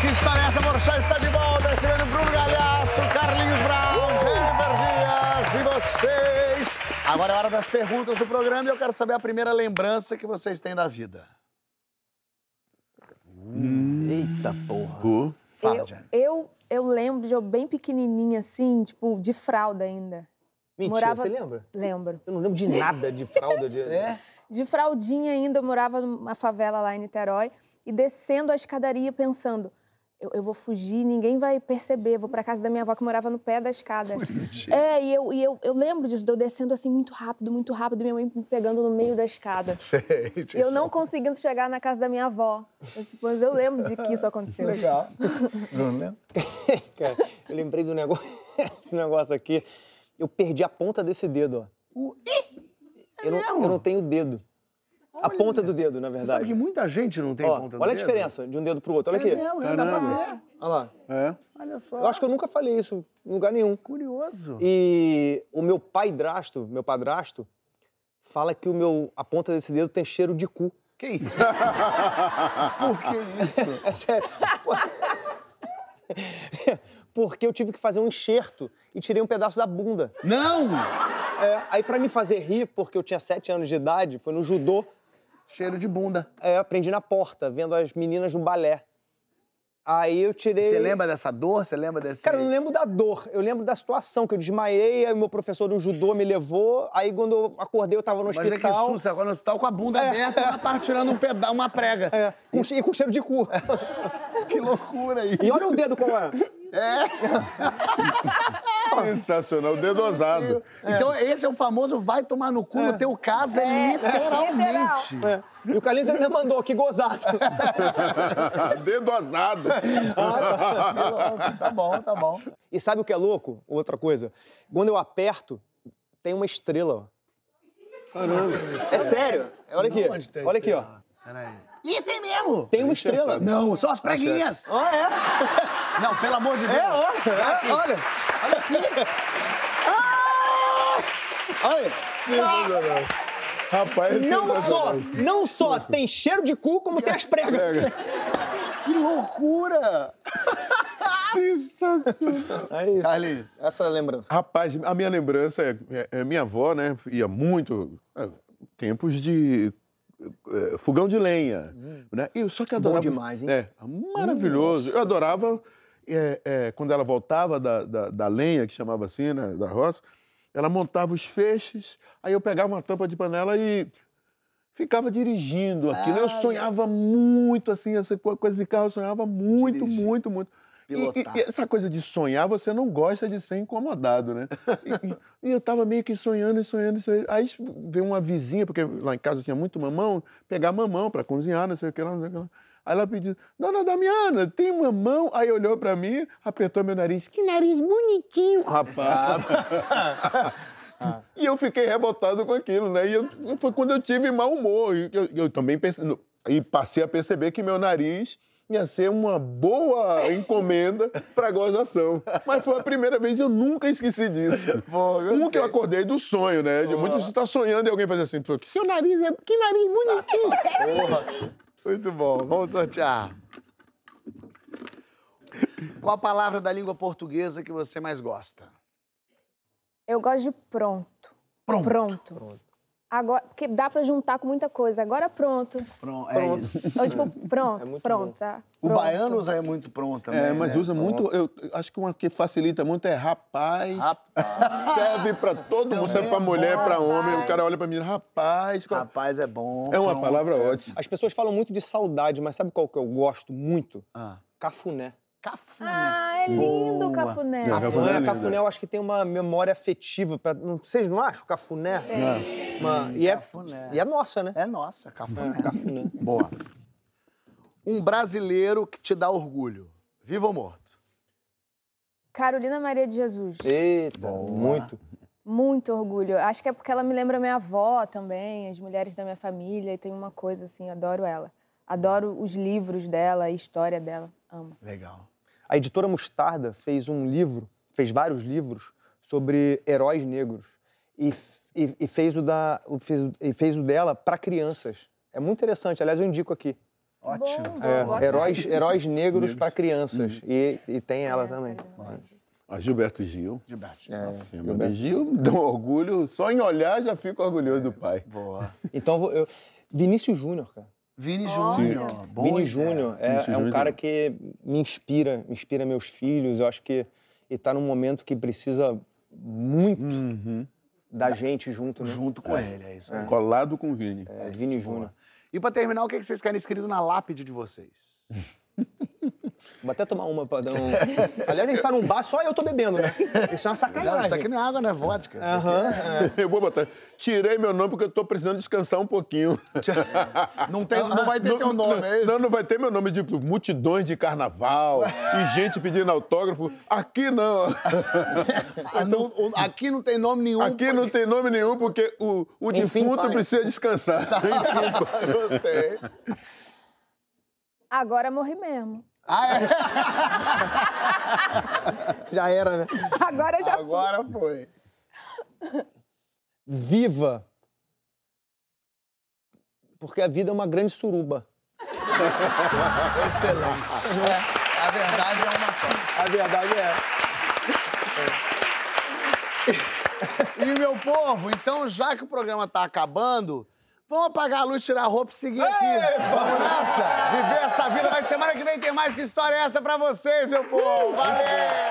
Que história é essa? Morchá está de volta, recebendo Bruno Galhaço, Carlinhos Brown, Jennifer uh! Dias e vocês. Agora é hora das perguntas do programa e eu quero saber a primeira lembrança que vocês têm da vida. Hum. Eita porra. Uh. Fala, eu, eu, eu lembro de eu bem pequenininha, assim, tipo, de fralda ainda. Mentira, morava... você lembra? Lembro. Eu não lembro de nada de fralda. De... é? de fraldinha ainda, eu morava numa favela lá em Niterói. E descendo a escadaria pensando, eu, eu, vou fugir, ninguém vai perceber. Vou para casa da minha avó que morava no pé da escada. Bonitinho. É, e, eu, e eu, eu lembro disso, de eu descendo assim muito rápido, muito rápido, minha mãe me pegando no meio da escada. Sei, eu não conseguindo chegar na casa da minha avó. Mas eu lembro de que isso aconteceu. Legal. não lembra? Cara, eu lembrei do negócio, do negócio aqui. Eu perdi a ponta desse dedo, ó. O... É eu, não, eu não tenho dedo. Olha, a ponta do dedo, na verdade. Você sabe que muita gente não tem ó, ponta do dedo. Olha a diferença de um dedo pro outro. Olha é aqui. É mesmo, você dá pra ver. Olha lá. É. Olha só. Eu acho que eu nunca falei isso em lugar nenhum. Curioso. E o meu pai drasto, meu padrasto, fala que o meu, a ponta desse dedo tem cheiro de cu. Que isso? Por que isso? É sério. Porque eu tive que fazer um enxerto e tirei um pedaço da bunda. Não! É, aí para me fazer rir, porque eu tinha sete anos de idade, foi no judô. Cheiro de bunda. É, eu aprendi na porta, vendo as meninas no balé. Aí eu tirei. Você lembra dessa dor? Você lembra desse. Cara, eu não lembro da dor. Eu lembro da situação que eu desmaiei, aí meu professor do judô me levou. Aí quando eu acordei, eu tava no Imagina hospital. Imagina que susto, agora no tava com a bunda é, aberta, é. tava tirando um pedaço, uma prega. É. E... e com cheiro de cu. que loucura aí. E olha o dedo como é. É. Sensacional. dedo dedosado. É. Então, esse é o famoso vai tomar no cu é. no teu caso, é, é literalmente. E o Carlinhos ainda mandou, que gozado. dedosado. Ah, tá. tá bom, tá bom. E sabe o que é louco? Outra coisa. Quando eu aperto, tem uma estrela. Caramba. É sério. Olha aqui. Olha aqui, ó. Ih, tem mesmo! Tem uma estrela. Não, são as preguinhas. Ah, é? Não, pelo amor de Deus. É, olha. É, olha. Olha Sim, ah! Rapaz, não só, é não só tem cheiro de cu, como tem as pregas. Que loucura! Sensacional. É isso. Carlinhos, essa é a lembrança. Rapaz, a minha lembrança é, é, é minha avó, né? Ia muito. É, tempos de é, fogão de lenha. Hum. Né? Eu só que adorava. Bom demais, hein? É, maravilhoso. Nossa. Eu adorava é, é, quando ela voltava da, da, da, lenha, que chamava assim, né, da roça, ela montava os feixes, aí eu pegava uma tampa de panela e ficava dirigindo aquilo. Ah, eu sonhava é. muito, assim, essa coisa de carro, eu sonhava muito, Dirigir. muito, muito. E, e, essa coisa de sonhar, você não gosta de ser incomodado, né? e, e, eu tava meio que sonhando e sonhando, sonhando. Aí veio uma vizinha, porque lá em casa tinha muito mamão, pegar mamão para cozinhar, não sei o que lá, não sei o que lá. Aí ela pediu, dona Damiana, tem uma mão? Aí olhou pra mim, apertou meu nariz. Que nariz bonitinho, rapaz. Ah. E eu fiquei revoltado com aquilo, né? E eu, foi quando eu tive mau humor. E eu, eu também pensei, e passei a perceber que meu nariz ia ser uma boa encomenda para gozação. Mas foi a primeira vez e eu nunca esqueci disso. Como um que eu acordei do sonho, né? De muito você tá sonhando e alguém faz assim, que seu nariz é que nariz bonitinho. Porra. Muito bom. Vamos sortear. Qual a palavra da língua portuguesa que você mais gosta? Eu gosto de pronto. Pronto. Pronto. pronto. Agora, porque dá para juntar com muita coisa. Agora pronto. Pronto, é pronto. isso. Ou, então, tipo, pronto, é pronto, tá? O baiano usa é muito é, né? pronto também. É, mas né? usa muito. Eu acho que uma que facilita muito é rapaz. Rapaz. Serve para todo mundo, serve para é mulher, para homem. O cara olha para mim, rapaz. Rapaz é bom. É uma pronto. palavra ótima. As pessoas falam muito de saudade, mas sabe qual que eu gosto muito? Ah. Cafuné. Cafuné. Ah, é lindo o Cafuné. Cafuné, Cafuné, eu acho que tem uma memória afetiva. Pra... Vocês não acham? Cafuné? É. Uma... E, é, Cafuné. e é nossa, né? É nossa, Cafuné. É, Cafuné. Boa. Um brasileiro que te dá orgulho, vivo ou morto? Carolina Maria de Jesus. Eita, Boa. muito. Muito orgulho. Acho que é porque ela me lembra minha avó também, as mulheres da minha família, e tem uma coisa assim, adoro ela. Adoro os livros dela, a história dela. Amo. Legal. A editora Mostarda fez um livro, fez vários livros sobre heróis negros e, e, e fez o da fez, e fez o dela para crianças. É muito interessante. Aliás, eu indico aqui. Ótimo. Bom, bom, é, heróis, heróis negros, negros. para crianças uhum. e, e, tem ela é, também. É a Gilberto Gil. Gilberto Gil. É, Gilberto. Gil dá um orgulho, só em olhar já fico orgulhoso do pai. Boa. Então, eu, Vinícius Júnior, cara. Vini Júnior. Vini Júnior é, é, um cara que me inspira, inspira meus filhos. Eu acho que ele tá num momento que precisa muito uhum. da gente junto, né? Junto com é. ele, é isso. É. Colado com o Vini. É, é Vini Júnior. E para terminar, o é que vocês querem escrito na lápide de vocês? Vou até tomar uma pra dar um. Aliás, a gente tá num bar, só eu tô bebendo, né? Isso é uma sacanagem. Isso aqui não é água, né vodka. É-, é... Eu vou botar. Tirei meu nome porque eu tô precisando descansar um pouquinho. Não, tem, não vai ter não, teu nome, não, é isso? Não, não vai ter meu nome de multidões de carnaval e gente pedindo autógrafo. Aqui não. Ah, aqui não tem nome nenhum. Aqui porque... não tem nome nenhum porque o, o Enfim, defunto pai. precisa descansar. Tá. Enfim, pai. Gostei. Agora morri mesmo. Ah, é? já era, né? Agora já Agora foi. foi. Viva. Porque a vida é uma grande suruba. Excelente. É. A verdade é uma só. A verdade é. é. E meu povo, então já que o programa está acabando, Vamos apagar a luz, tirar a roupa e seguir aqui. Vamos nessa? Viver essa vida. Mas semana que vem tem mais. Que história é essa pra vocês, meu povo? Valeu!